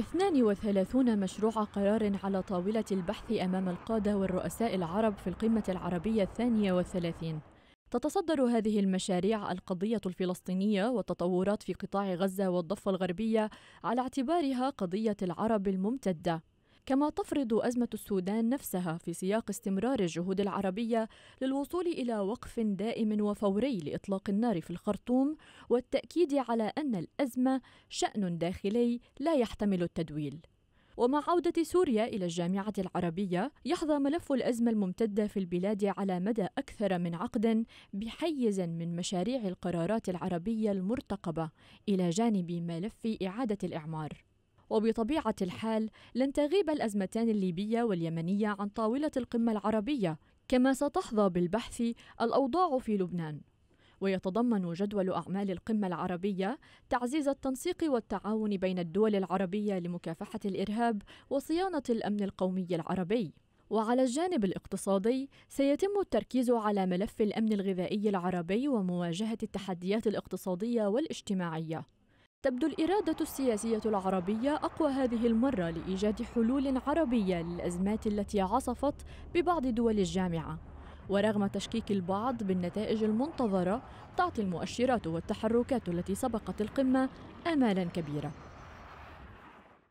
32 مشروع قرار على طاولة البحث أمام القادة والرؤساء العرب في القمة العربية الثانية والثلاثين تتصدر هذه المشاريع القضية الفلسطينية والتطورات في قطاع غزة والضفة الغربية على اعتبارها قضية العرب الممتدة كما تفرض أزمة السودان نفسها في سياق استمرار الجهود العربية للوصول إلى وقف دائم وفوري لإطلاق النار في الخرطوم والتأكيد على أن الأزمة شأن داخلي لا يحتمل التدويل ومع عودة سوريا إلى الجامعة العربية يحظى ملف الأزمة الممتدة في البلاد على مدى أكثر من عقد بحيز من مشاريع القرارات العربية المرتقبة إلى جانب ملف إعادة الإعمار وبطبيعة الحال لن تغيب الأزمتان الليبية واليمنية عن طاولة القمة العربية كما ستحظى بالبحث الأوضاع في لبنان ويتضمن جدول أعمال القمة العربية تعزيز التنسيق والتعاون بين الدول العربية لمكافحة الإرهاب وصيانة الأمن القومي العربي وعلى الجانب الاقتصادي سيتم التركيز على ملف الأمن الغذائي العربي ومواجهة التحديات الاقتصادية والاجتماعية تبدو الإرادة السياسية العربية أقوى هذه المرة لإيجاد حلول عربية للأزمات التي عصفت ببعض دول الجامعة ورغم تشكيك البعض بالنتائج المنتظرة تعطي المؤشرات والتحركات التي سبقت القمة آمالا كبيرة